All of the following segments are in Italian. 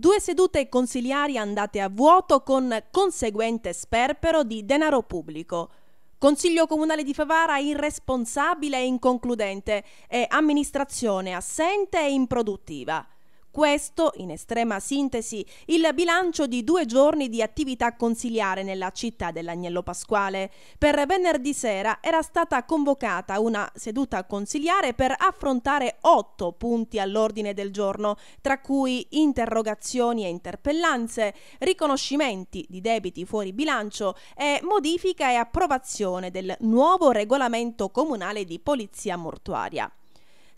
Due sedute consiliari andate a vuoto con conseguente sperpero di denaro pubblico. Consiglio Comunale di Favara irresponsabile e inconcludente e amministrazione assente e improduttiva. Questo, in estrema sintesi, il bilancio di due giorni di attività consiliare nella città dell'Agnello Pasquale. Per venerdì sera era stata convocata una seduta consiliare per affrontare otto punti all'ordine del giorno, tra cui interrogazioni e interpellanze, riconoscimenti di debiti fuori bilancio e modifica e approvazione del nuovo regolamento comunale di polizia mortuaria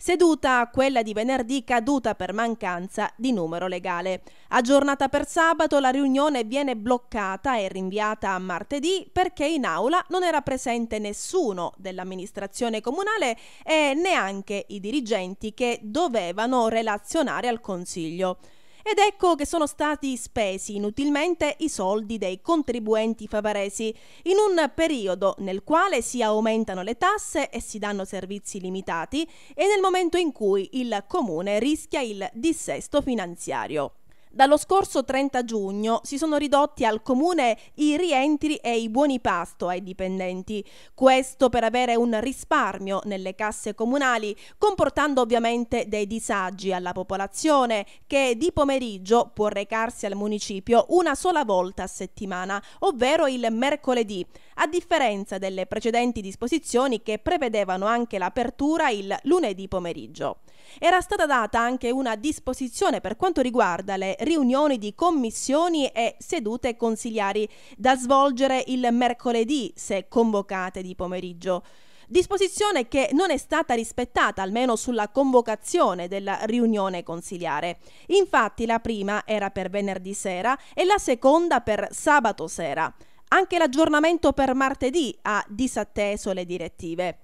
seduta quella di venerdì caduta per mancanza di numero legale. Aggiornata per sabato, la riunione viene bloccata e rinviata a martedì perché in aula non era presente nessuno dell'amministrazione comunale e neanche i dirigenti che dovevano relazionare al Consiglio. Ed ecco che sono stati spesi inutilmente i soldi dei contribuenti favaresi, in un periodo nel quale si aumentano le tasse e si danno servizi limitati e nel momento in cui il comune rischia il dissesto finanziario. Dallo scorso 30 giugno si sono ridotti al comune i rientri e i buoni pasto ai dipendenti. Questo per avere un risparmio nelle casse comunali, comportando ovviamente dei disagi alla popolazione che di pomeriggio può recarsi al municipio una sola volta a settimana, ovvero il mercoledì, a differenza delle precedenti disposizioni che prevedevano anche l'apertura il lunedì pomeriggio. Era stata data anche una disposizione per quanto riguarda le riunioni di commissioni e sedute consigliari da svolgere il mercoledì se convocate di pomeriggio. Disposizione che non è stata rispettata almeno sulla convocazione della riunione consiliare. Infatti la prima era per venerdì sera e la seconda per sabato sera. Anche l'aggiornamento per martedì ha disatteso le direttive.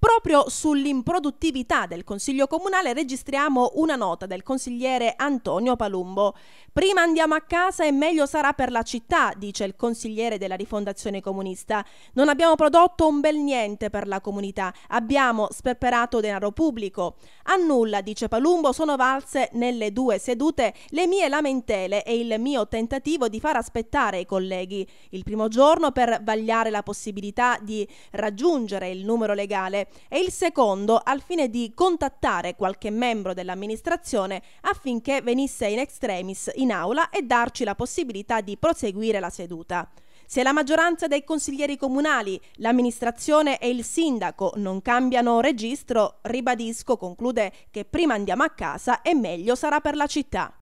Proprio sull'improduttività del Consiglio Comunale registriamo una nota del consigliere Antonio Palumbo. Prima andiamo a casa e meglio sarà per la città, dice il consigliere della rifondazione comunista. Non abbiamo prodotto un bel niente per la comunità, abbiamo sperperato denaro pubblico. A nulla, dice Palumbo, sono valse nelle due sedute le mie lamentele e il mio tentativo di far aspettare i colleghi. Il primo giorno per vagliare la possibilità di raggiungere il numero legale e il secondo al fine di contattare qualche membro dell'amministrazione affinché venisse in extremis in aula e darci la possibilità di proseguire la seduta. Se la maggioranza dei consiglieri comunali, l'amministrazione e il sindaco non cambiano registro, ribadisco, conclude che prima andiamo a casa e meglio sarà per la città.